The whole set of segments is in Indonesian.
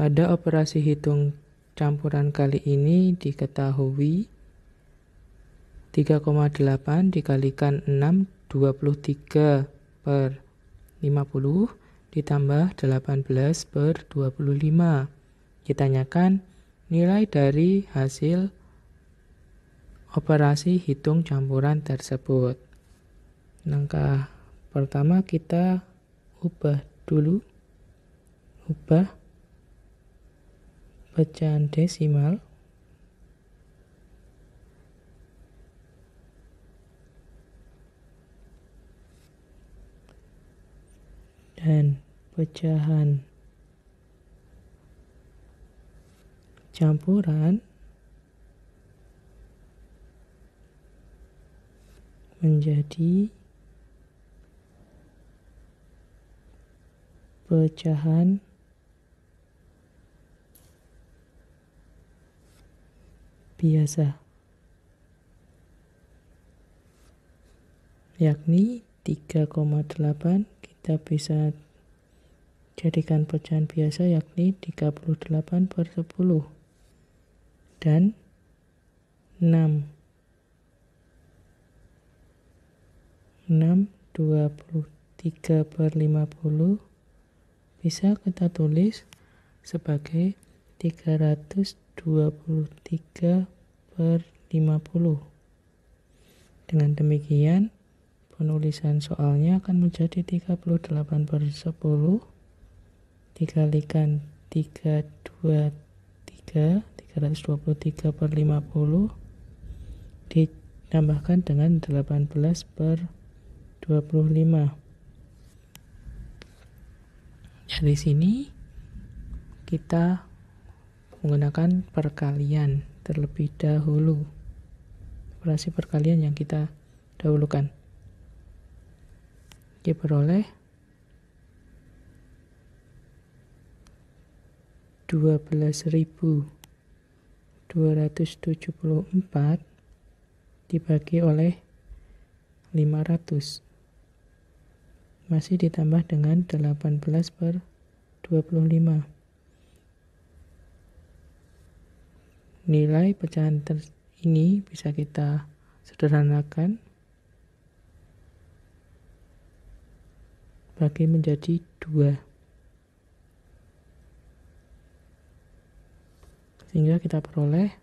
Pada operasi hitung campuran kali ini diketahui 3,8 dikalikan 6 23 per 50 ditambah 18 per 25. Ditanyakan nilai dari hasil operasi hitung campuran tersebut. Langkah pertama kita ubah dulu. Ubah pecahan desimal dan pecahan campuran menjadi pecahan biasa, yakni 3,8 kita bisa jadikan pecahan biasa yakni 38 per 10 dan 6 6 23 per 50 bisa kita tulis sebagai 323 per 50. Dengan demikian, penulisan soalnya akan menjadi 38 per 10 dikalikan 323 323 per 50 ditambahkan dengan 18 per 25 dari sini kita menggunakan perkalian terlebih dahulu. Operasi perkalian yang kita dahulukan. Diperoleh 12.274 dibagi oleh 500 masih ditambah dengan 18 per 25 Nilai pecahan ter ini bisa kita sederhanakan bagi menjadi dua. Sehingga kita peroleh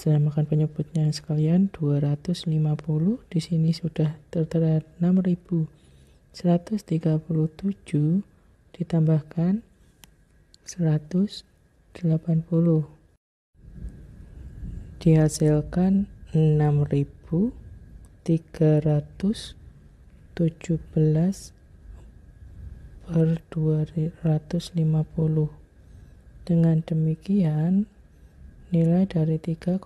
makan penyebutnya sekalian 250 di sini sudah tertera 6137 ditambahkan 180. Dihasilkan 6317 per 250. Dengan demikian, nilai dari 3,8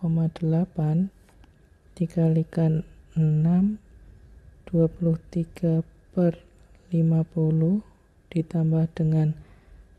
dikalikan 6 23 per 50 ditambah dengan